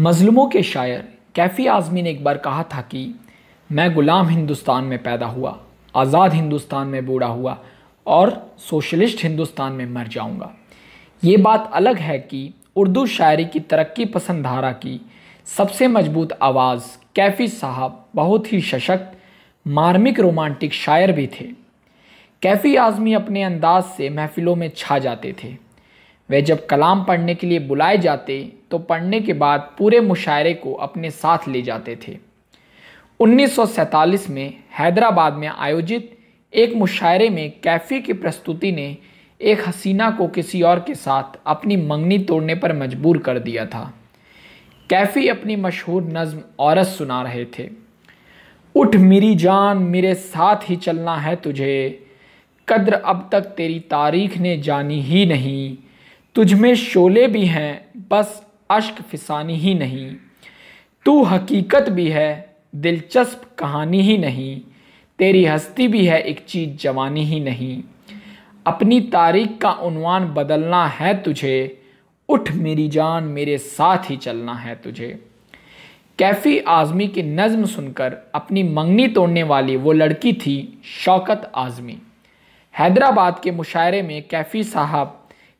मज़लूमों के शायर कैफ़ी आज़मी ने एक बार कहा था कि मैं ग़ुलाम हिंदुस्तान में पैदा हुआ आज़ाद हिंदुस्तान में बूढ़ा हुआ और सोशलिस्ट हिंदुस्तान में मर जाऊंगा ये बात अलग है कि उर्दू शायरी की तरक्की पसंद धारा की सबसे मजबूत आवाज़ कैफ़ी साहब बहुत ही सशक्त मार्मिक रोमांटिक शायर भी थे कैफ़ी आज़मी अपने अंदाज से महफ़िलों में छा जाते थे वह जब कलाम पढ़ने के लिए बुलाए जाते तो पढ़ने के बाद पूरे मुशायरे को अपने साथ ले जाते थे 1947 में हैदराबाद में आयोजित एक मुशायरे में कैफ़ी की प्रस्तुति ने एक हसीना को किसी और के साथ अपनी मंगनी तोड़ने पर मजबूर कर दिया था कैफ़ी अपनी मशहूर नज़म औरत सुना रहे थे उठ मेरी जान मेरे साथ ही चलना है तुझे कद्र अब तक तेरी तारीख ने जानी ही नहीं तुझ में शोले भी हैं बस अश्क फिसानी ही नहीं तू हकीकत भी है दिलचस्प कहानी ही नहीं तेरी हस्ती भी है एक चीज़ जवानी ही नहीं अपनी तारीख का उनवान बदलना है तुझे उठ मेरी जान मेरे साथ ही चलना है तुझे कैफ़ी आज़मी की नज़म सुनकर अपनी मंगनी तोड़ने वाली वो लड़की थी शौकत आज़मी हैदराबाद के मुशायरे में कैफ़ी साहब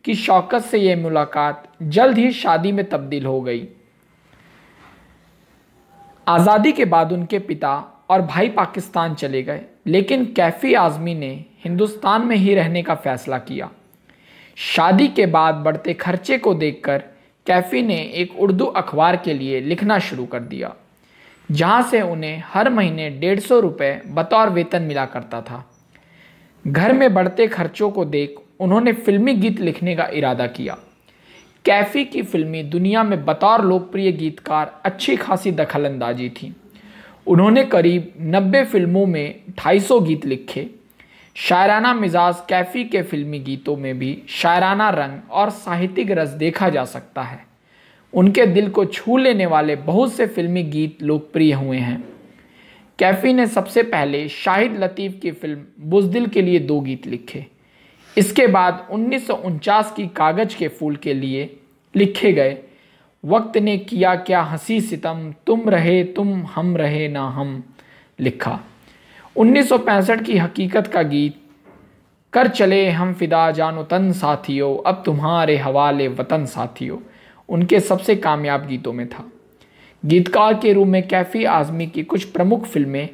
कि शौकत से यह मुलाकात जल्द ही शादी में तब्दील हो गई आज़ादी के बाद उनके पिता और भाई पाकिस्तान चले गए लेकिन कैफ़ी आज़मी ने हिंदुस्तान में ही रहने का फ़ैसला किया शादी के बाद बढ़ते खर्चे को देखकर कैफ़ी ने एक उर्दू अखबार के लिए लिखना शुरू कर दिया जहां से उन्हें हर महीने डेढ़ सौ रुपये बतौर वेतन मिला करता था घर में बढ़ते खर्चों को देख उन्होंने फिल्मी गीत लिखने का इरादा किया कैफ़ी की फिल्में दुनिया में बतौर लोकप्रिय गीतकार अच्छी खासी दखलंदाजी थी उन्होंने करीब 90 फिल्मों में 250 गीत लिखे शायराना मिजाज कैफ़ी के फिल्मी गीतों में भी शायराना रंग और साहित्यिक रस देखा जा सकता है उनके दिल को छू लेने वाले बहुत से फिल्मी गीत लोकप्रिय हुए हैं कैफ़ी ने सबसे पहले शाहिद लतीफ़ की फिल्म बुजदिल के लिए दो गीत लिखे इसके बाद उन्नीस की कागज के फूल के लिए लिखे गए वक्त ने किया क्या हंसी सितम तुम रहे तुम हम रहे ना हम लिखा 1965 की हकीकत का गीत कर चले हम फिदा जानो तन साथियों अब तुम्हारे हवाले वतन साथियों उनके सबसे कामयाब गीतों में था गीतकार के रूप में कैफ़ी आज़मी की कुछ प्रमुख फिल्में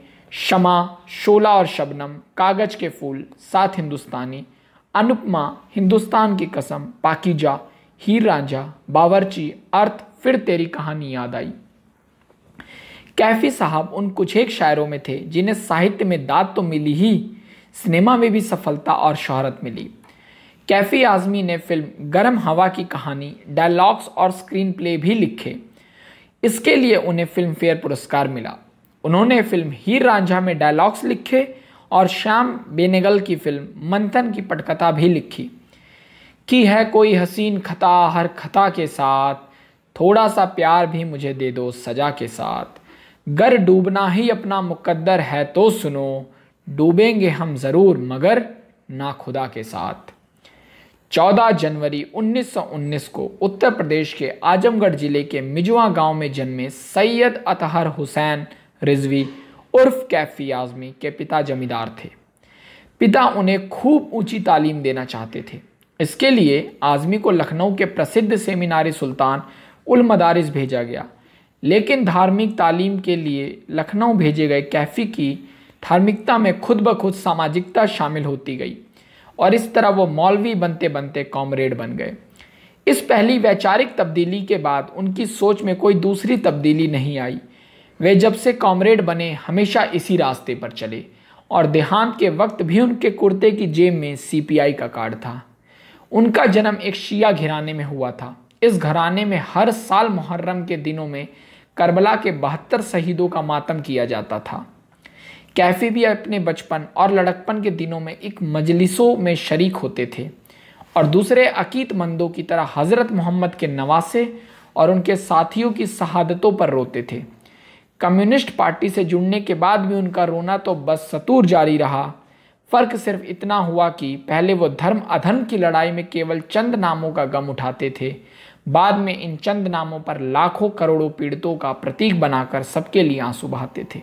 शमा शोला और शबनम कागज़ के फूल साथ हिंदुस्तानी अनुपमा हिंदुस्तान की कसम पाकिजा हीर राजा बावरची अर्थ फिर तेरी कहानी याद आई कैफी साहब उन कुछ एक शायरों में थे जिन्हें साहित्य में दाद तो मिली ही सिनेमा में भी सफलता और शोहरत मिली कैफी आजमी ने फिल्म गर्म हवा की कहानी डायलॉग्स और स्क्रीन प्ले भी लिखे इसके लिए उन्हें फिल्म फेयर पुरस्कार मिला उन्होंने फिल्म हीर रांझा में डायलॉग्स लिखे और श्याम बेनेगल की फिल्म मंथन की पटकथा भी लिखी कि है कोई हसीन खता हर खता के साथ थोड़ा सा प्यार भी मुझे दे दो सजा के साथ गर डूबना ही अपना मुकद्दर है तो सुनो डूबेंगे हम ज़रूर मगर ना खुदा के साथ 14 जनवरी 1919 को उत्तर प्रदेश के आजमगढ़ ज़िले के मिजुआ गांव में जन्मे सैयद अतहर हुसैन रिजवी उर्फ कैफ़ी आज़मी के पिता जमींदार थे पिता उन्हें खूब ऊंची तालीम देना चाहते थे इसके लिए आज़मी को लखनऊ के प्रसिद्ध सेमिनारी सुल्तान उल मदारिस भेजा गया लेकिन धार्मिक तालीम के लिए लखनऊ भेजे गए कैफ़ी की धार्मिकता में खुद ब खुद सामाजिकता शामिल होती गई और इस तरह वो मौलवी बनते बनते कॉमरेड बन गए इस पहली वैचारिक तब्दीली के बाद उनकी सोच में कोई दूसरी तब्दीली नहीं आई वे जब से कॉमरेड बने हमेशा इसी रास्ते पर चले और देहांत के वक्त भी उनके कुर्ते की जेब में सीपीआई का कार्ड था उनका जन्म एक शिया घराने में हुआ था इस घराने में हर साल मुहर्रम के दिनों में करबला के बहत्तर शहीदों का मातम किया जाता था कैफी भी अपने बचपन और लड़कपन के दिनों में एक मजलिसों में शरीक होते थे और दूसरे अकीतमंदों की तरह हज़रत मोहम्मद के नवासे और उनके साथियों की शहादतों पर रोते थे कम्युनिस्ट पार्टी से जुड़ने के बाद भी उनका रोना तो बस सतूर जारी रहा फर्क सिर्फ इतना हुआ कि पहले वो धर्म अधर्म की लड़ाई में केवल चंद नामों का गम उठाते थे बाद में इन चंद नामों पर लाखों करोड़ों पीड़ितों का प्रतीक बनाकर सबके लिए आंसू बहाते थे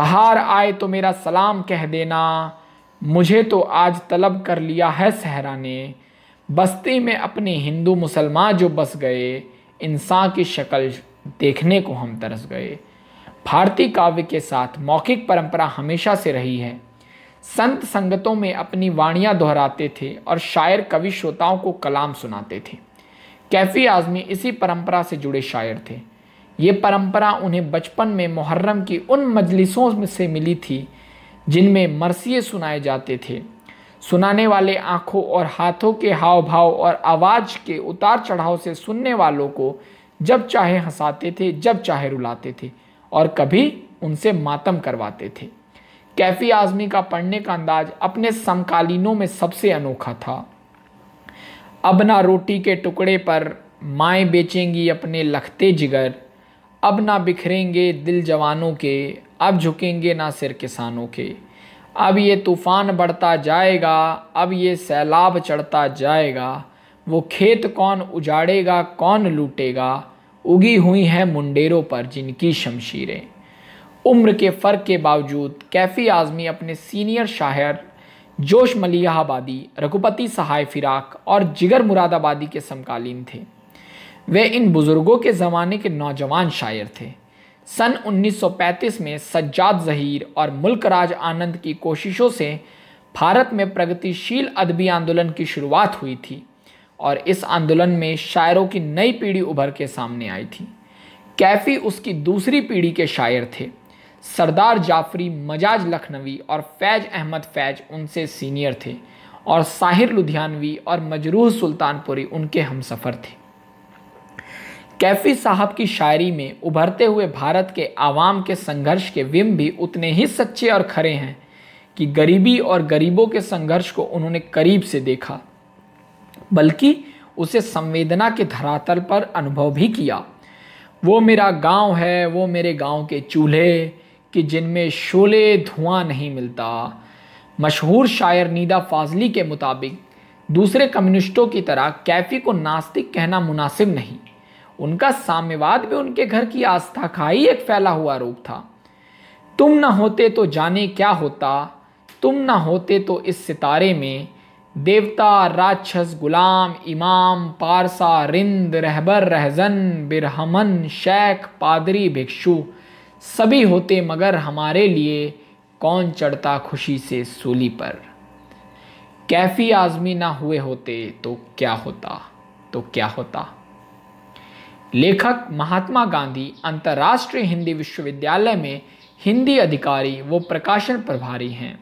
बाहर आए तो मेरा सलाम कह देना मुझे तो आज तलब कर लिया है सहरा ने बस्ती में अपने हिंदू मुसलमान जो बस गए इंसान की शक्ल देखने को हम तरस गए भारतीय काव्य के साथ मौखिक परंपरा हमेशा से रही है संत संगतों में अपनी वाणियां दोहराते थे और शायर कवि श्रोताओं को कलाम सुनाते थे कैफी आज़मी इसी परंपरा से जुड़े शायर थे ये परंपरा उन्हें बचपन में मुहर्रम की उन मजलिसों में से मिली थी जिनमें मरसिए सुनाए जाते थे सुनाने वाले आँखों और हाथों के हाव भाव और आवाज़ के उतार चढ़ाव से सुनने वालों को जब चाहे हंसाते थे जब चाहे रुलाते थे और कभी उनसे मातम करवाते थे कैफी आजमी का पढ़ने का अंदाज अपने समकालीनों में सबसे अनोखा था अब ना रोटी के टुकड़े पर माए बेचेंगी अपने लखते जिगर अब ना बिखरेंगे दिल जवानों के अब झुकेंगे ना सिर किसानों के अब ये तूफ़ान बढ़ता जाएगा अब ये सैलाब चढ़ता जाएगा वो खेत कौन उजाड़ेगा कौन लूटेगा उगी हुई हैं मुंडेरों पर जिनकी शमशीरें उम्र के फ़र्क के बावजूद कैफ़ी आज़मी अपने सीनियर शायर जोश मलियाबादी रघुपति सहाय फिराक और जिगर मुरादाबादी के समकालीन थे वे इन बुज़ुर्गों के ज़माने के नौजवान शायर थे सन 1935 में सज्जाद जहीर और मुल्क राज आनंद की कोशिशों से भारत में प्रगतिशील अदबी आंदोलन की शुरुआत हुई थी और इस आंदोलन में शायरों की नई पीढ़ी उभर के सामने आई थी कैफ़ी उसकी दूसरी पीढ़ी के शायर थे सरदार जाफरी मजाज लखनवी और फैज अहमद फैज उनसे सीनियर थे और साहिर लुधियानवी और मजरूह सुल्तानपुरी उनके हम सफ़र थे कैफ़ी साहब की शायरी में उभरते हुए भारत के आवाम के संघर्ष के विम भी उतने ही सच्चे और खरे हैं कि गरीबी और गरीबों के संघर्ष को उन्होंने करीब से देखा बल्कि उसे संवेदना के धरातल पर अनुभव भी किया वो मेरा गांव है वो मेरे गांव के चूल्हे कि जिनमें शोले धुआं नहीं मिलता मशहूर शायर नीदा फाजली के मुताबिक दूसरे कम्युनिस्टों की तरह कैफ़ी को नास्तिक कहना मुनासिब नहीं उनका साम्यवाद भी उनके घर की आस्था का ही एक फैला हुआ रूप था तुम ना होते तो जाने क्या होता तुम ना होते तो इस सितारे में देवता राक्षस गुलाम इमाम पारसा रिंद रहबर रहजन बिरहमन शेख पादरी भिक्षु सभी होते मगर हमारे लिए कौन चढ़ता खुशी से सूली पर कैफी आज़मी ना हुए होते तो क्या होता तो क्या होता लेखक महात्मा गांधी अंतर्राष्ट्रीय हिंदी विश्वविद्यालय में हिंदी अधिकारी व प्रकाशन प्रभारी हैं